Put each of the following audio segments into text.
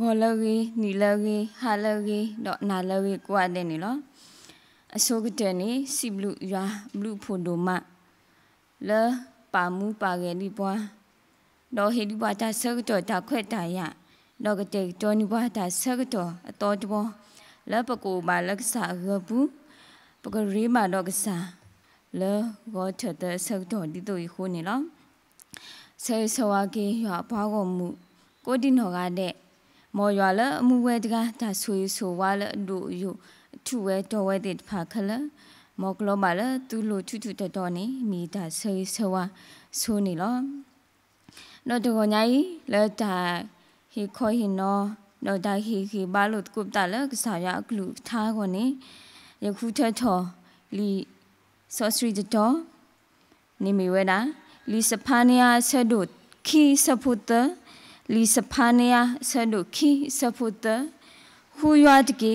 ငေါ်လောကြီးနီလောကြီးဟာလောကြီးတော့နာလောကြီးကိုအတဲ့နေလောအစိုးကတဲ့နေစီဘလူရွာဘလူဖုန်တို့မလေပါမူပါခဲ့ဒီပွားတော့ဟေဒီပွားတာဆော့တော့တာခွက်တာရတော့ကတဲ့တော်နီပွားတာဆော့တော့အတော်တဘောလေပကူပါလက်စားရဘူးပကရီမာတော့ကစားလေဝတ်ချတဲ့ဆော့တော့ဒီတို့ခုနေလောဆေဆွာကေရွာပွားကုန်မှုကိုဒီနော်ကတဲ့မော်ရွာလအမှုဝဲတကားတဆွေဆိုဝါလဒိုယုထုဝဲတော်ဝဲတဲ့ဖာခလမော်ကလောပါလသူလိုချွချွတတော်နေမိတာဆွေဆွာဆိုနေလောနော်တကောညာကြီးလဲတာဟေခေါ်ဟင်နော်နော်ဒါဟေဟေဘာလို့ကုပ်တာလဲကစားရကလူထားကောနေယခုထက်တော်လီဆော့စရီတတော်နေမီဝဲတာလီစဖာနီယာဆဒုတ်ခီစဖုတ်လီစဖာနီယာဆဒုခီစဖုတဟူယတ်ကီ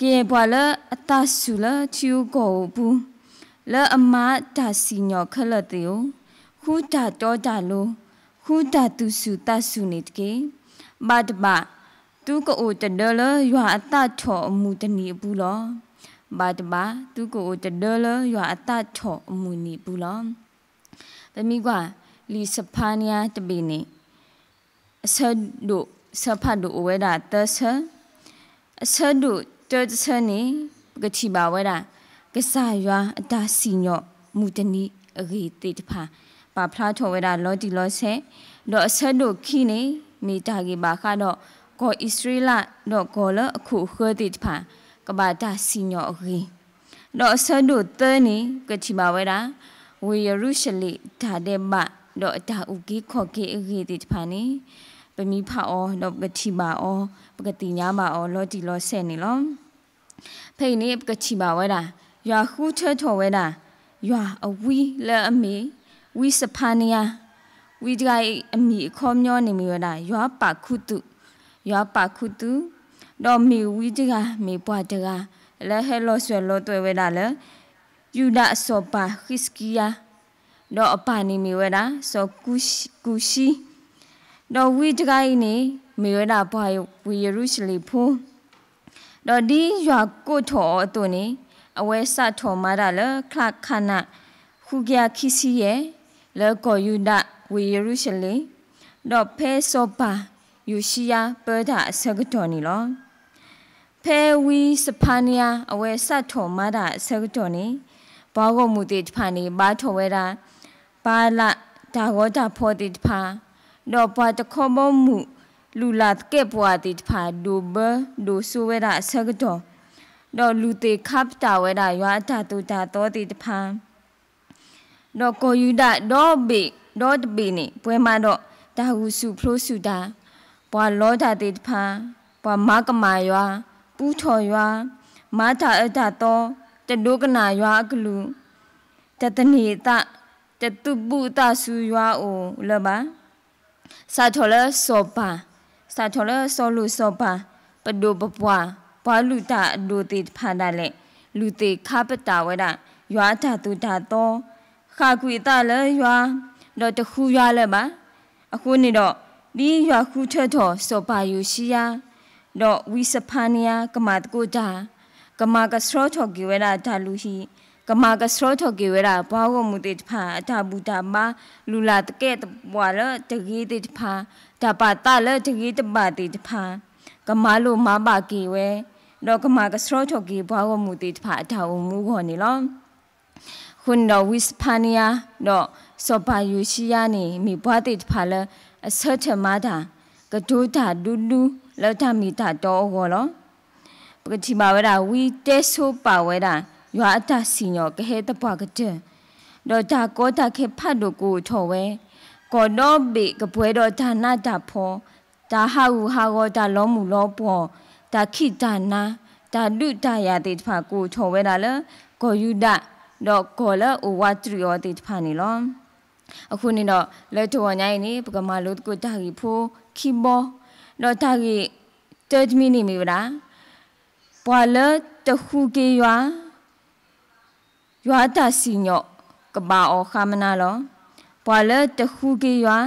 ကေဘွာလအတဆူလချူကိုဘူးလအမတာစီညောခလတေယဟူတာတောတာလိုဟူတာသူစုတဆူနေတကေဘတ်ဘသူကိုအိုတဒလရွာအတထောအမှုတနီဘူးလောဘတ်ဘသူကိုအိုတဒလရွာအတထောအမှုနီဘူးလောဗမိကွာလီစဖာနီယာတပီနေအဆတ်တို့ဆဖတ်တို့ဝဲတာတဆအဆတ်တို့တဆနေကတိပါဝဲတာကဆာရွာအတာစီညော့မူတနီအဂေတေတဖာပါဖလားထော်ဝဲတာလောတီလောဆဲတော့အဆတ်တို့ခိနေမိတာကြီးပါခတော့ဂောဣစရိလတော့ဂောလအခုခဲတေတဖာကဘာတာစီညော့အဂေတော့အဆတ်တို့တဲနေကတိပါဝဲတာဝေယရုရှလိဒါတဲ့မတော့အတာဥကိခော့ကိအဂေတိတဖာနေပမိဖအောတော့ပတိမာအောပကတိညာမာအောလောတိလောဆဲနေလောဖိနေပကတိမာဝဲတာရွာခုထဲထော်ဝဲတာရွာအဝီလဲအမီဝီစဖာနီယာဝီဒိုင်အမီအခေါ်မျောနေမိဝဲတာရွာပါခုတုရွာပါခုတုတော့မီဝီဒိကမေပွားတကလဲဟဲလောဆွဲလောတွဲဝဲတာလဲယူဒအစောပါခစ်ကီယာတော့အပါနေမီဝဲတာဆိုကူရှိကူရှိတော့ဝိတကိုင်းနေမေဝဲတာဘွားယဝီယေရုရှလင်ဖုံးတော့ဒီရွာကိုထော်အသွနေအဝဲစထော်မာတာလခလခနခုကရခိစီရဲ့လောကယူဒဝီယေရုရှလင်တော့ဖဲစောပါယူရှိယာပဒါအစကတော်နီလောဖဲဝီစဖာနီယာအဝဲစတ်ထော်မာတာအစကတော်နီဘောဂမူတိတဖာနီဘာထော်ဝဲတာပါလာဒါဝဒဖောတိဖာတော့ပါတခေါ်မမှု လူလာကေပွာတိဖာဒူဘဒူဆူဝဲရာဆကတော်တော့လူသေးခပ်တာဝဲတာရွာတာတူတာတော်တိတဖန်တော့ကိုယူဒတော့ဘိတော့ဘိနေပွဲမှာတော့တာဟုစုဖလို့စုတာဘွာလောတာတိတဖန်ဘွာမကမာရွာပူထော်ရွာမာတာအတာတော်တဒုကနာရွာကလူတတနေတတတုပုတဆူရွာအိုလဘစာထောလစောပါစာထောလစောလူစောပါပဒုပပွားဘွာလူတာအဒိုတိဖာဒါလေလူတိခပတာဝဒရွာဓာတုဓာတော်ခါကွေတလရွာတော့တခုရွာလဲပါအခုနေတော့ဒီရွာခုထွက်တော်စောပါယူရှိယာတော့ဝီစဖာနီယာကမတ်ကိုတာကမကစရောထော်ကိဝဲလာဓာလူဟီကမာကစရထကေဝရာဘောဂမုတေတဖာအတာဘူးတာမလူလာတကဲ့ဘွာလတကေတေတဖာတပါတလတကေတပါတေတဖာကမာလိုမပါကေဝဲတော့ကမာကစရထကေဘောဂမုတေတဖာအတာအမူခေါ်နေလောခွန်တော်ဝစ်ပန်နီယာတော့စောပါယူရှိယာနေမိဘွားတေတဖာလအဆတ်ထမတာကဒိုတာဒူဒူလောတာမီတာတော့ဟောလောပကတိမာဝရာဝီတေဆိုပါဝဲတာရွာအတစီညောကဟဲတပွားကတဲ့တော့ဒါကောတာခဲဖတ်တို့ကိုထော်ဝဲကောတော့ဘေကပွဲတော့ဒါနာတာဖောဒါဟာဟူဟာကောဒါလောမှုလောပေါ်ဒါခိဒါနာဒါလူဒါရတဲ့တဖာကိုထော်ဝဲတာလေကောယူဒတော့ကောလအိုဝတ်ရီယောတဲ့တဖာနေလောအခုနေတော့လက်တော်ညိုင်းနေပကမာလို့ကိုတာကြီးဖိုးခိဘောတော့တာကြီးတတ်မီနေမီဗလားပွာလတခုကေရွာရွာတာစီညော့ကဘာအောခမနာလောဘွာလတခုကေရွာ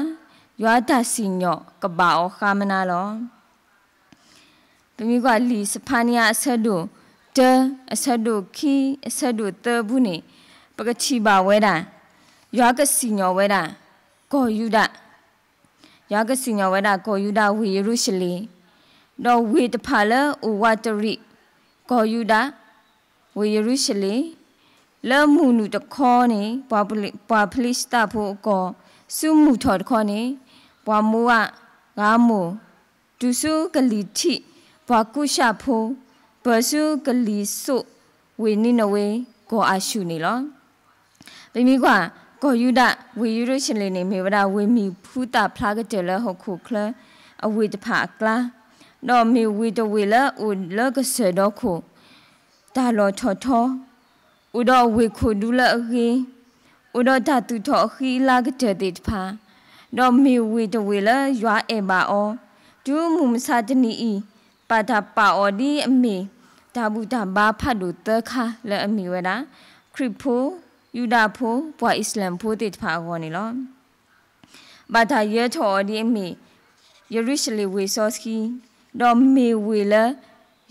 ရွာတာစီညော့ကဘာအောခမနာလောတမိကလီစဖာနီယာအဆက်တို့တအဆက်တို့ခီအဆက်တို့တဘူးနေပကချီပါဝဲတာရွာကစီညော့ဝဲတာကော်ယူဒရွာကစီညော့ဝဲတာကော်ယူဒဝေရုရှလီတော့ဝေတဖာလဥဝတရိကော်ယူဒဝေရုရှလီလမှုနုတခေါနေဘွာဘွာဖလစ်တာဖို့ကောစုမှုထော်တခေါနေဘွာမိုးကငါမိုးဒုစုကလီတိဘွာကုရှာဖို့ဘစုကလီဆုဝေနိနဝေကောအရှုနေလောဘိမိကွာကောယုဒဝေယုရရှင်လေးနေမေဝဒဝေမီဖူတာဖလာကတဲလဟုတ်ခုခလအဝေတဖာကလာတော့မေဝေတဝေလဥလကဆေတော့ခုတာလောထောထောဥဒဝေခုဒူလအခေဥဒဓာတုထောခီလာကတဲ့တေတဖာဒေါ်မီဝေတဝေလရွာအေမာအောဒူမူမစာတနီဤပါတာပါအော်ဒီအမီဒါဘူးဒါဘာဖတ်လို့တခါလဲအမီဝဲတာခရစ်ဖိုယူဒာဖိုဘွာအစ္စလမ်ဖိုတေတဖာအောနေလောဘာသာရဲထော်ဒီအမီယေရုရှလေဝေဆော့စကီဒေါ်မီဝေလ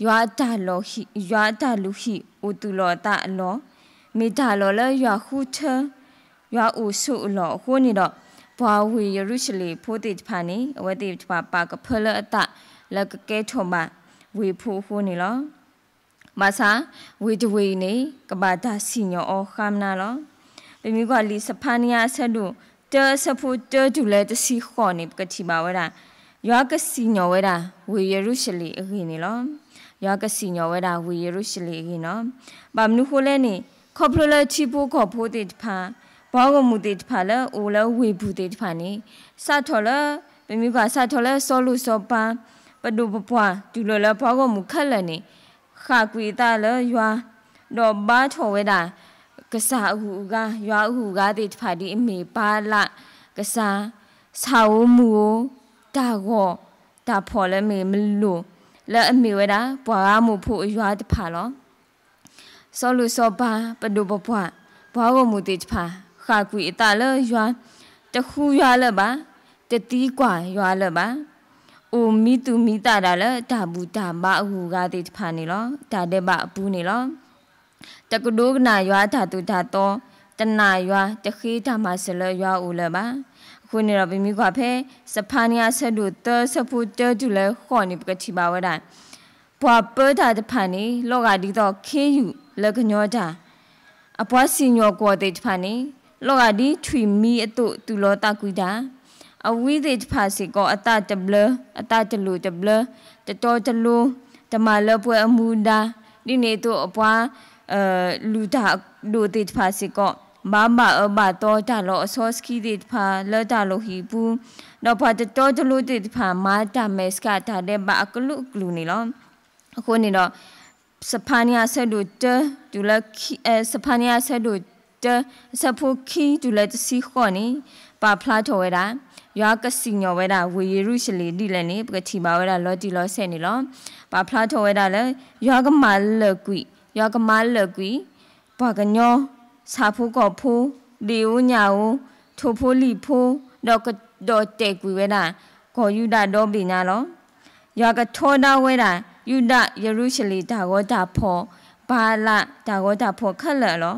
ရွာတာလောဟိရွာတာလူဟိအိုတူလောတာအလောမေတာလော်လရွာခုထရွာအူဆုလော်ခုနေတော့ဘွာဝီယေရုရှလေဖိုးတိဖာနေအဝတိဖာပါကဖလအတလကကဲထုံမဝေဖူခုနေလောမဆာဝေတဝေနေကဘာတာစီညောအခမ်နာလောပမိကလီစဖာနီယာဆဒုတဲဆဖူတဲဒူလေတစီခေါနေပကတိမာဝရာရွာကစီညောဝဲတာဝေယေရုရှလေအခင်းနေလောရွာကစီညောဝဲတာဝေယေရုရှလေအခင်းနော်ဘာမနုခိုလဲနေခေါပလိုလချီပိုခေါဖိုတေတဖာဘောကမူတေတဖာလအိုလဝေဘူးတေတဖာနေစထော်လပမိကစထော်လစောလူစောပန်းပဒုပပွားဒူလလဘောကမူခက်လနေခါကွေတာလရွာတော့ဘာထော်ဝဲတာကစားအဟုကရွာအဟုကတေတဖာဒီအမေပါလကစားစာဝမူတာကောတာဖော်လဲမေမလို့လဲအမေဝဲတာပွားမှုဖို့ရွာတဖာလောစောလူစောပါပဒုပပွားဘောကမူတိချဖာခါကွီအတလရွာတခုရွာလပါတတိကွာရွာလပါအိုမီတူမီတာတာလဒါဘူးဒါမအဟူကားတိချဖာနေလောဒါတဲ့ပါအပူးနေလောတကဒုကနာရွာဓာတုဓာတော်တနာရွာတခေးဓမ္မဆလရွာဦးလပါခုနေတော့ပြမိကွာဖဲစဖာနီယာဆက်တို့တဆဖူတဲတူလဲခေါ်နေပကတိပါဝဒဘွာပဒတဖန်နေလောကဒီတော့ခင်းယူလကညောတာအပွားစီညောကောတေတဖန်နေလောကဒီထွေမီအတုတူလောတကွီတာအဝိသေတဖာစီကောအတတဘလအတတလူတဘလတတော်တလူတမလပွဲအမူဒာဒီနေတော့အပွားအလူတာလူတေတဖာစီကောမမအဘတော်တလောအစောစကီတေတဖာလောတလိုဟီဘူးတော့ဘာတတော်တလူတေတဖာမာတမေစကတာတဲ့ဘာအကလူကလူနေလောအခုနေတော့စပန်ယာဆက်တို့တဒူလခီစပန်ယာဆက်တို့တစဖူခီဒူလတစီခေါနေပါဖလာထော်ဝဲတာရွာကစီညော်ဝဲတာဝေယေရုရှလီတိလည်းနေပကတိပါဝဲတာ လော်တီလော်ဆက်နေလောပါဖလာထော်ဝဲတာလည်းရွာကမာလကွီရွာကမာလကွီဘာကညောစာဖူကောဖူဒီဦးညာဦးထိုဖိုးလီဖိုးတော့တော့တဲ့ကွေဝဲတာခေါ်ယူတာတော့ပညာလောရွာကထောတာဝဲတာယူဒယေရုရှလေဒါဂောဒါဖောဘာလဒါဂောဒါဖောခက်လလော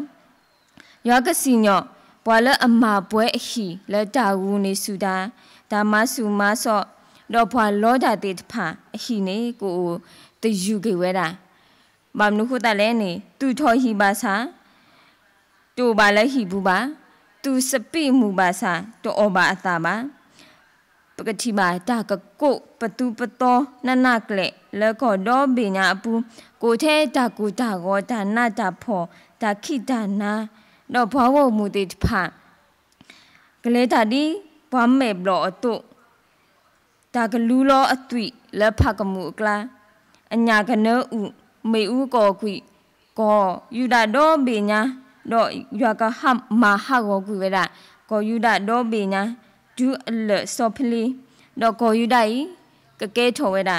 ယောကစီညော့ဘွာလအမာပွဲအဟီလက်တာဝူနေစုတာဒါမဆူမဆော့တော့ဘွာလောဒါတေတဖာအဟီနေကိုတယူကေဝဲတာမမနုခုတလည်းနေသူထောဟီပါစာတူပါလည်းဟီဘူးပါသူစပိမူပါစာတောအောပါအတာပါကတိပါတာကကိုပတူပတော်နနကလေလေကောဒေါ်ဘိညာပူကိုထဲတာကိုတာကောတာနာတာဖောတာခိတာနာတော့ဘဝမူတိဖာကလေတာဒီဘဝမေဘလောအတုတာကလူလောအသွိလက်ဖကမှုအကလာအညာကနောဥမေဥကောခွိကောယူဒဒေါ်ဘိညာတော့ရွာကဟမဟာကောခွိဝဲတာကောယူဒဒေါ်ဘိညာဒူအလစောဖလီဒေါ်ကိုယူဒိုင်ကကဲထော်ဝဲတာ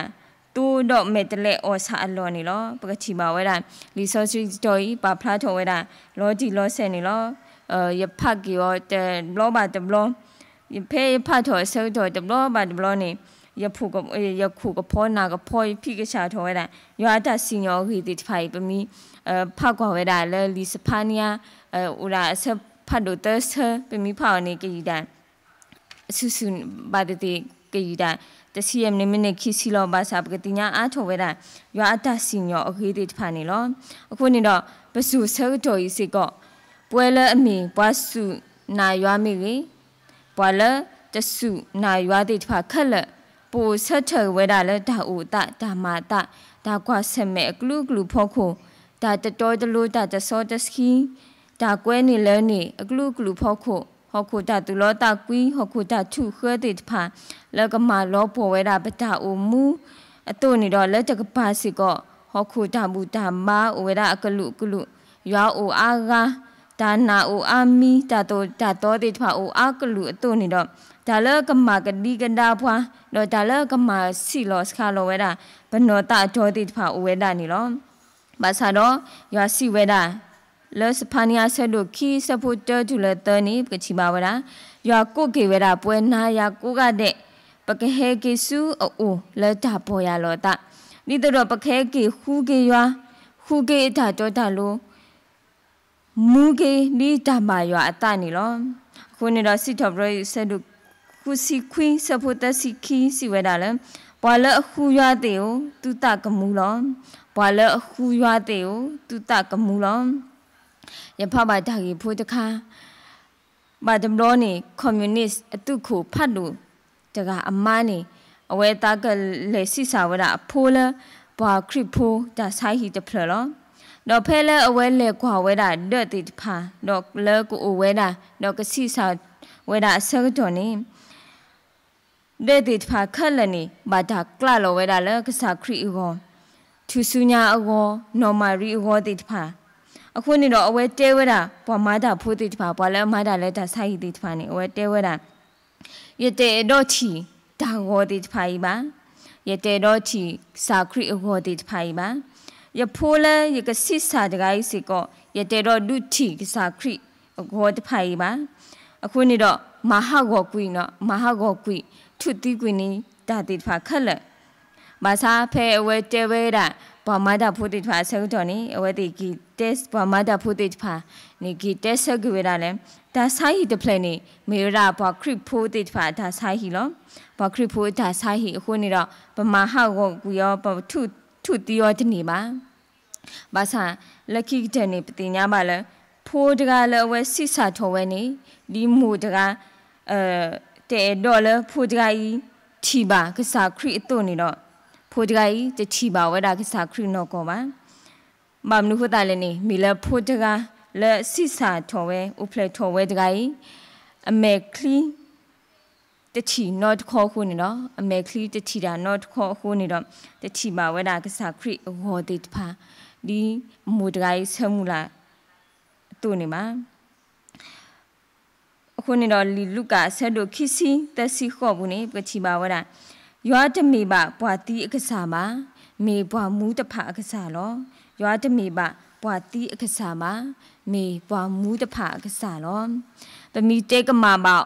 တူဒေါ်မေတလေအော်ဆာအလော်နေလောပကချီမာဝဲတာလီဆောချီတော်ဤပါဖလားထော်ဝဲတာလောဒီလောဆဲနေလောအဲယဖတ်ကီရောတလောပါတဘလောယဖေးဖတ်ထော်ဆဲတော်တဘလောပါတဘလောနေยผูกยขู่กับพ่อนากพอยพี่กชาทไว้ได้ยาตัดสิญอคือติดไฟปมีเอ่อภาคกว่าไว้ได้แล้วลิสพาเนียเอ่ออุราเซพัดดูเตอร์เซเป็นมีภาวนี้ก็อยู่ได้စုစုဘာတဲ့ကေယူတာတစီယမ်နိမနိခိစီလောဘာစာပကတိညာအာထောဝဲတာရွာအတစင်ရောအခေးတိတဖာနေလောအခုနေတော့ပစုဆောတော်ဤစေကောပွဲလအမီပွားစုနာရွာမိကြီးပွာလတစုနာရွာတိတဖာခက်လက်ပိုဆတ်ထဝဲတာလဲဒါဥတဒါမာတဒါကွာဆက်မဲ့ဂလူဂလူဖောခုဒါတတော်တလို့ဒါတစောတစခီဒါကွဲနေလဲနေအဂလူဂလူဖောခုဟခုတတူလောတကွီဟခုတထုခဲတိတဖာလကမာလောပေါ်ဝဲတာပတာအူမူအတုနေတော့လက်တကပါစီကောဟခုတမူတမဝဲတာအကလူကလူရွာအိုအားကားဒါနာအိုအာမီတတောတတောတိထွာအိုအာကလူအတုနေတော့ဒါလကမကဒီကဒါဖွာတော့ဒါလကမစီလောစခါလောဝဲတာဘနောတအတော်တိထွာအိုဝဲတာနေလောဘာသာတော့ရွာစီဝဲတာလော့စဖာနီယာဆက်တို့ခီဆပ်ဖို့တဲတူလဲတနီပကချီပါဝရာရွာကိုကေဝရာပွဲနာယာကိုကတဲ့ပကဟေကေဆူအိုလဲတာပေါ်ရလောတာနိတတော့ပခဲကေခူကေရွာခူကေတာတော့တာလို့မူကေနိတာမာရွာအတနေလောခုနေတော့စစ်တော်ဘရဆက်တို့ခုစီခွင်းဆပ်ဖို့တစီခီစီဝဲတာလဲဘွာလအခုရွာတေကိုတူတကမူလောဘွာလအခုရွာတေကိုတူတကမူလောယဖဘတာကြီးဖိုးတခါဘာဒမ်ရောနီကွန်မြူနစ်အတုခုဖတ်လူတကအမန်းနီအဝဲတာကလေစီစာဝရဖိုးလဘာခရဖိုးဒါဆိုင်ဟီတဖလောတော့ဖဲလဲအဝဲလေကွာဝဲတာဒတ်တိဖာတော့လဲကိုအဝဲတာတော့ကစီစာဝဲတာအစကတော်နီဒတ်တိဖာခက်လနီဘာတာကလာလောဝဲတာလဲကစာခရီအောသူစုညာအောနော်မာရီအောတိဖာအခုနေတော့အဝဲတဲဝဲတာဘာမာတာဖိုးတိတပါဘာလဲမာတာလဲဒါဆိုင်တိတပါနေအဝဲတဲဝဲတာရတဲ့တော့ချီဒါဝေါ်တိတပါ E ပါရတဲ့တော့ချီစာခရိအဝေါ်တိတပါ E ပါရဖိုးလဲရကစစ်စာတကိုင်းစီကောရတဲ့တော့ဒုချီစာခရိအဝေါ်တိတပါ E ပါအခုနေတော့မဟာဂောကွိနော်မဟာဂောကွိထုတိကွိနေတာတိတပါခက်လက်ဘာသာဖဲအဝဲတဲဝဲတာဘောမာဒဖုတိဖာဆုတော်နိအဝတိဂီတက်စ်ဘောမာဒဖုတိဖာနိဂီတက်ဆကွေရလဲဒါဆိုင်ဟီတဖလဲနိမေရဘောခရစ်ဖုတိဖာဒါဆိုင်ဟီလောဘောခရစ်ဖုဒါဆိုင်ဟီအခုနေတော့ဗမာဟောက်ကူရောထုထုတီရောတနေပါဘာသာလက်ခိတဲ့နိပတိညာပါလဲဖိုးတကလည်းဝဲစိစာထော်ဝဲနေဒီမူတကအဲတဲ့ဒေါ်လာဖိုးတကကြီးထီပါကစားခရီအတုနေတော့ဖိုဒဂိုင်တတိပါဝဒကစာခရနောကောပါမမနုခတလည်းနေမီလဖိုဒဂါလက်စိစာထော်ဝဲဥဖလက်ထော်ဝဲဒဂိုင်အမေကလီတချီ not ခေါ်ခုနေတော့အမေကလီတချီတာ not ခေါ်ခုနေတော့တချီမှာဝဲတာကစားခရစ်ဝေါ်ဒီတဖာဒီမူတကိုင်းဆမူလာသူ့နေမှာအခုနေတော့လီလူကာဆက်တို့ခီစီတစီခေါ်ဘူးနေပချီမှာဝဲတာရွာတမီပါဘွာတီအက္ကစားမှာမေဘွာမူးတဖအက္ကစားလောရွာတမီပါဘွာတီအက္ကစားမှာမေဘွာမူးတဖအက္ကစားလောပမီတေကမာပါ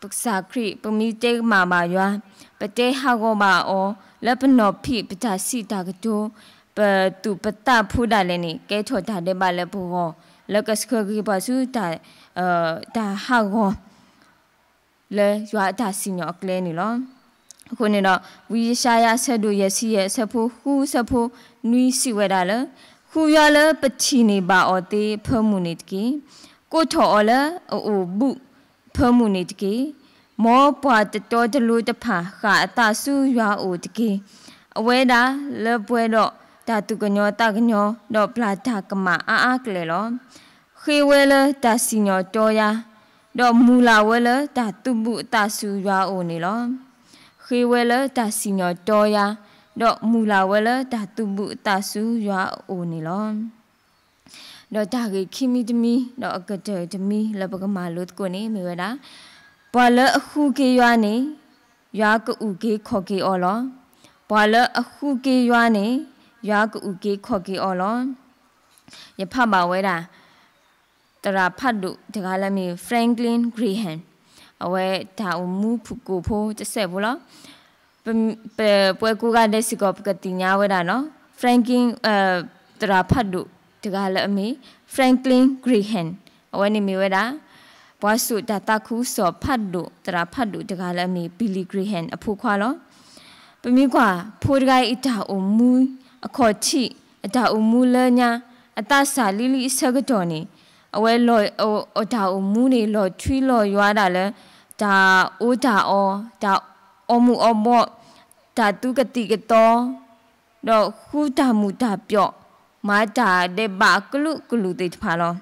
ပက္စာခရိပမီတေကမာပါရွာပတေဟာကောပါအောလပနောဖိပတာစီတာကတောပတုပတဖုဒါလည်းနေကဲထောတာတဲ့ပါလည်းဘောလကစခရီပါစုတာအဲတာဟာကောလေရွာတာစီညောကလဲနေလောအခုနေတော့ဝီရှာယာဆက်တို့ရဲ့စီရဲ့ဆက်ဖို့ဟူဆက်ဖို့နွီးစီဝဲတာလေခူရလပချီနေပါအော်တေဖမှုနေတကေကိုထော်အော်လအိုဘူးဖမှုနေတကေမောပွားတတော်တလူတဖာခအတဆူရွာအိုတကေအဝဲတာလပွဲတော့တာတုကညောတကညောတော့ပလာတာကမအာအကလေလောခေဝဲလတာစီညောတော်ယာတော့မူလာဝဲလတာတုမှုအတဆူရွာအိုနေလောခေဝဲလတစီညောတော်ယာတော့မူလာဝဲလတတုမှုတဆူရွာအိုနေလောတော့ဒါကခိမီတမီတော့အကတဲ့တမီလပကမာလုတ်ကိုနေမိဝဲတာဘွာလအခုကေရွာနေရွာကူကေခေါ်ကေအော်လောဘွာလအခုကေရွာနေရွာကူကေခေါ်ကေအော်လောယဖမဝဲတာတရာဖတ်တို့တကားလည်းမီ Franklin Graham အဝဲဒါအမှုဖူကိုဖိုးတဆက်ဘူးလားပွဲကူကတဲ့စီကော ပကတိညာဝဲတာနော် Franklin အဲတရာဖတ်တို့တကလည်းအမေ Franklin Graham အဝဲနေမီဝဲတာဘွားစုဒါတခုစောဖတ်တို့တရာဖတ်တို့တကလည်းအမေ Billy Graham အဖိုးခွာလောပမိကွာဖိုးတကိုင်အတာအမူအခေါ်ချိအတာအမူလညာအတဆာလီလီဆကတော်နေအဝဲလော်အတာအမူနေလော်ထွီးလော်ရွာတာလည်းဒါအိုးဒါအောဒါအောမှုအောမော့ဒါတုကတိကတော်တော့ခုဒါမှုဒါပြော့မာဒါတဲ့ဘာကလုကလုတိတဖာလော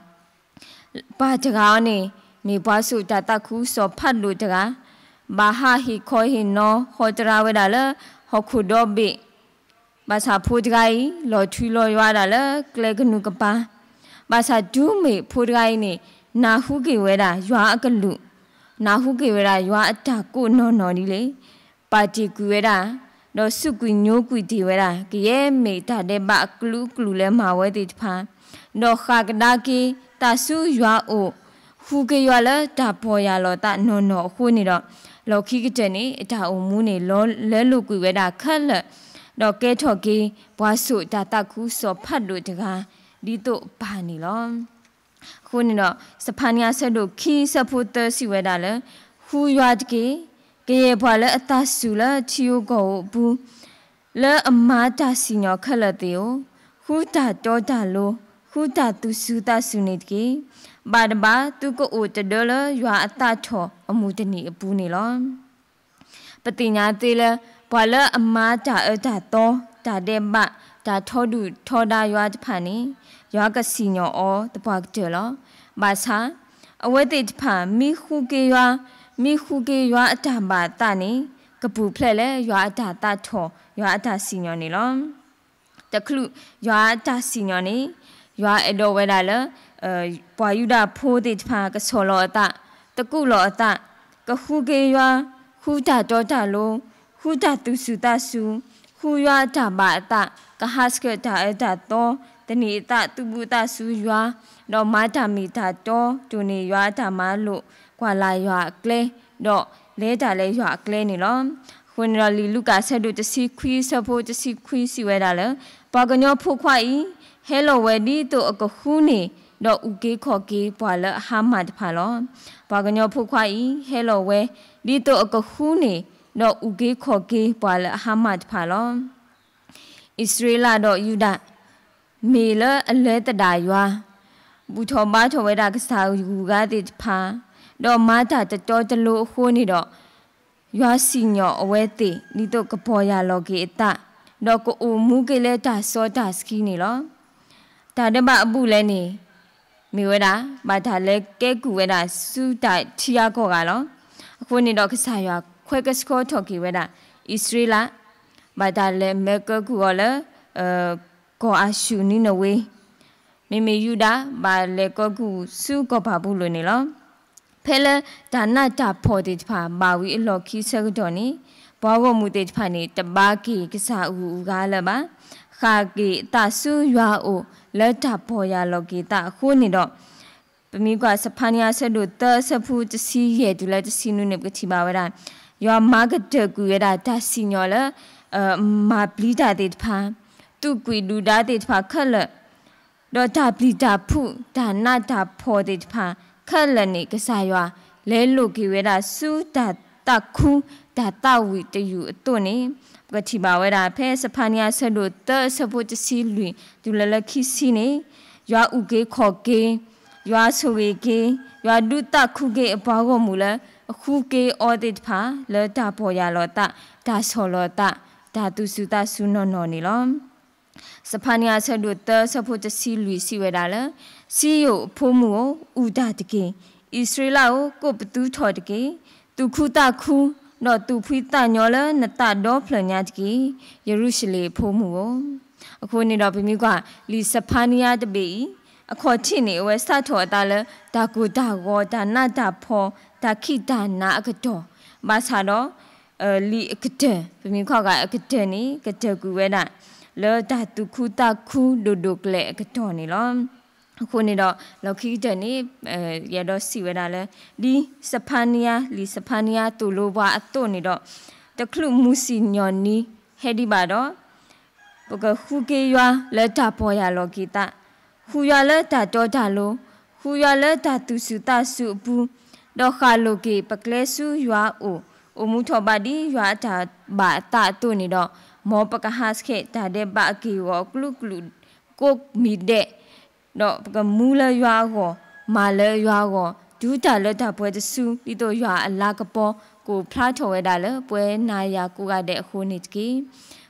ဘာတကားနေမေဘွားစုတတခုစောဖတ်လို့တကားဘာဟာဟီခိုဟီနောဟောတရာဝဲဒါလဟခုဒိုဘီဘာသာဖူဒဂိုင်လော်ထီလော်ရွာဒါလကလေကနုကပါဘာသာဒူးမေဖူဒဂိုင်နေနာဟုကေဝဲဒါရွာအကလူနာဟုကေဝရာယွာအတာကိုနော်နော်ဒီလေပါတီကူဝရာနော်စုကွီညိုးကွီဒီဝရာကရဲမေတာတဲ့ပါကလူကလူလဲမာဝဲတိတဖာနော်ခါကဒါကီတဆူယွာအိုဟူကေယွာလဲတာပေါ်ရလောတာနော်နော်အခုနေတော့လော်ခိကတဲ့နေအတာအုံမူးနေလောလဲလူကွီဝဲတာခက်လက်တော့ကဲထော်ကေဘွားစုတာတခုစောဖတ်လို့တကားဒီတို့ပါနေလောခုနိတော့စဖန်ညာဆက်တို့ခီစဖုတစီဝဲတာလေဟူရွာတကေကေရဘွာလဲအတဆူလဲချီယိုကိုဘူးလဲအမာတာစီညောခက်လက်တေကိုဟူတာတော်တာလိုဟူတာသူစုတာစုနေတကေဘာတဘာသူကိုအိုတဒလရွာအတထော်အမှုတနီအပူးနေလောပတိညာသေးလဲဘွာလဲအမာတာအတာတော်ဒါတဲ့မဒါထောဒုထောဒရွာတဖန်နေရွာကစီညောအောတပွားကြလောဘာသာအဝဲတိတဖန်မိခုကေရွာမိခုကေရွာအတမတနေကပူဖလက်လဲရွာအတတထောရွာအတစီညောနေလောတခလူရွာအတစီညောနေရွာအတော်ဝဲတာလအဲပွာယူဒဖိုးတိတဖန်ကဆောလောအတတကုလောအတကခုကေရွာခုတာတောတာလုံးခုတာသူစုတဆူခူရွာဓမ္မအတကဟစကဒါအဒတောတဏိတသူပုတဆူရွာတော့မာဓမီတာတောဒုနေရွာဓမ္မလို့ကွာလာရွာကလဲတော့လဲတာလဲရွာကလဲနေလောခွန်ရလီလူကာဆက်တို့တစီခွီးဆဖို့တစီခွီးစီဝဲတာလဲဘာကညောဖုခွိုင်ဟဲလိုဝဲဒီတို့အကခုနေတော့ဥကေခော်ကေပွာလဟာမတ်ဖာလောဘာကညောဖုခွိုင်ဟဲလိုဝဲဒီတို့အကခုနေတော့ဥကေခော်ကေပွာလဟာမတ်ဖာလောဣသရေလတော့ယူဒမေလအလဲတတာရွာဘူထောမထောဝဲတာကစားယူကားတိဖာတော့မာတာတတော်တလို့အခုနေတော့ရွာစီညောအဝဲတိဒီတော့ကပေါ်ရလောကေအတတော့ကိုအူမူကေလဲတာစောတာစကီနေလောဒါတမအပုလဲနေမိဝဲတာမာတာလဲကဲကူဝဲတာစူတာထီယာကောကလောအခုနေတော့ကစားရွာခွဲကစကောထော်ကီဝဲတာဣစရီလာဘာဒါလဲမကကူော်လဲအကောအရှူနီနဝေးမေမေယူတာဘာလဲကောကူစုကောဘာဘူးလို့နေလောဖဲလဲဒါနတာဖော်တေဖာမာဝီအလော်ခီဆက်တော်နီဘောဝမူတေဖာနေတပါကီကစားအူအူကားလဲပါခါကီတဆူရွာအိုလက်တာဖော်ရလော်ကီတာခုနေတော့ပမိကွာစဖာနီယာဆက်တို့တဆဖူတစီရဲ့ဒူလက်တစီနုနေပကတိပါဝရယောမာဂဒကူရတာဒါစီညောလအမာပလီတာတေတဖာသူကွီလူဒါတေတဖာခက်လတော့ဒါပလီတာဖုဒါနာဒါဖောတေတဖာခက်လနေကစားယောလဲလုကီဝဲတာစူဒါတခုဒါတဝီတယူအတွနေပကတိပါဝဲတာဖဲစဖာနီယာဆက်လို့တဆပုတ်စီလွင်ဒူလလခိစီနေယောဥကေခော်ကေရွာဆူဝေကေရွာဒုတခုကေအဘောကမူလဲအခုကေအော်ဒစ်ဖာလောတာပေါ်ရလောတာဒါဆောလောတာဒါတုစုတာဆုနောနောနီလောစဖာနီယာဆဒုတဆဖို့တစီလူစီဝဲတာလစီယိုအဖိုးမှုကိုဥဒတကင်ဣသရေလကိုကိုပတူးထော်တကင်သူခုတခုတော့သူဖိတညောလနတတော့ဖလညာတကီယေရုရှလေဖိုးမှုကို အခုနေတော့ပြမိကလီစဖာနီယာတပေအခေါ်ချင်းနေဝဲစထော်အတာလဒါကူဒါဝဒါနာဒါဖောဒါခိဒါနာအကတော်မဆာတော့အလီအကတဲ့ပြမခေါကအကတဲ့နီကတဲ့ကူဝဲတာလောဓာတုခုတခုဒုဒုကလေအကတော်နီလောအခုနေတော့လောက်ခိတဲ့နီအဲရတော့စီဝဲတာလဲဒီစဖာနီယာလီစဖာနီယာတူလိုဘွားအတုနေတော့တခလူမူစီညော်နီဟဲဒီပါတော့ပကခုကေရွာလက်တာပေါ်ရလောကိတခုရွာလက်တာတော်တာလိုခုရွာလက်တာသူစုတစုအပူးဒေါခါလိုကေပကလဲဆူရွာအိုအမှုထောပါဒီရွာတာဘာတာတူနေတော့မောပကဟတ်ခေတာတဲ့ဘာကီဝကလုကလုကိုမီတဲ့တော့ကမူလရွာကိုမာလရွာကိုဒူးတာလက်တာပွဲတဆူပြီးတော့ရွာအလာကပေါ်ကိုဖလားထော်ဝဲတာလေပွဲနာယာကိုကတဲ့အခုနေတကီ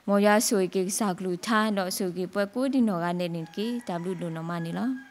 မောရဆွေကိစာကလူထားတော့ဆွေကိပွဲကိုဒီနော်ကနေနေတကီ W ဒုနမနီလား